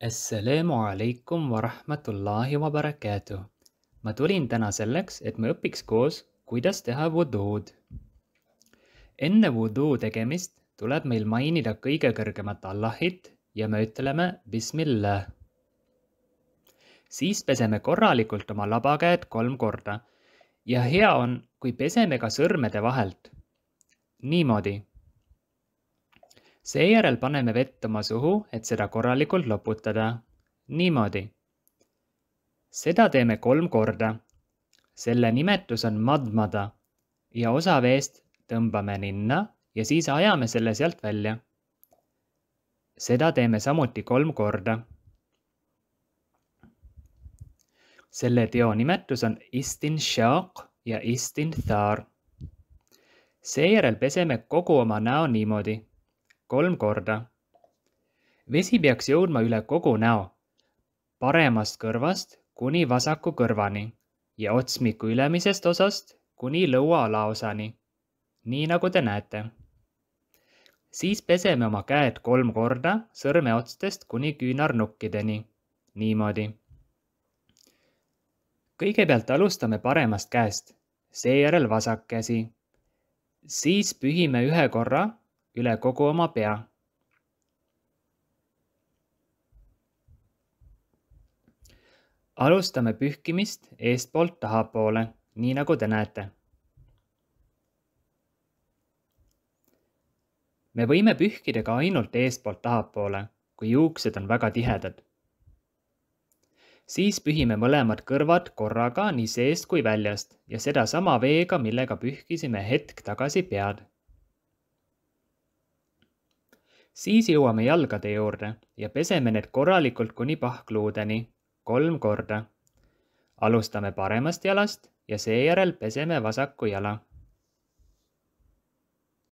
Assalamu alaikum wa rahmatullahi wa barakatuh. ma tulin täna selleks, et me õpiks koos, kuidas teha vuduud. enne vuduu tegemist tuleb meil mainida kõige kõrgemat Allahit ja me ütleme bismillah. siis peseme korralikult oma labakäed kolm korda ja hea on, kui peseme ka sõrmede vahelt. niimoodi seejärel paneme vett oma suhu, et seda korralikult loputada. niimoodi. seda teeme kolm korda. selle nimetus on madmada ja osa veest tõmbame ninna ja siis ajame selle sealt välja. seda teeme samuti kolm korda. selle teo nimetus on istinshaq ja istinthar. seejärel peseme kogu oma näo niimoodi kolm korda. vesi peaks jõudma üle kogu näo, paremast kõrvast kuni vasaku kõrvani ja otsmiku ülemisest osast kuni lõua alaosani, nii nagu te näete. siis peseme oma käed kolm korda sõrmeotstest kuni küünarnukkideni, niimoodi. kõigepealt alustame paremast käest seejärel vasak käsi. siis pühime ühe korra üle kogu oma pea. alustame pühkimist eestpoolt tahapoole, nii nagu te näete. me võime pühkida ka ainult eestpoolt tahapoole, kui juuksed on väga tihedad. siis pühime mõlemad kõrvad korraga nii seest kui väljast ja sedasama veega, millega pühkisime hetk tagasi pead siis jõuame jalgade juurde ja peseme need korralikult kuni pahkluudeni, kolm korda. alustame paremast jalast ja seejärel peseme vasaku jala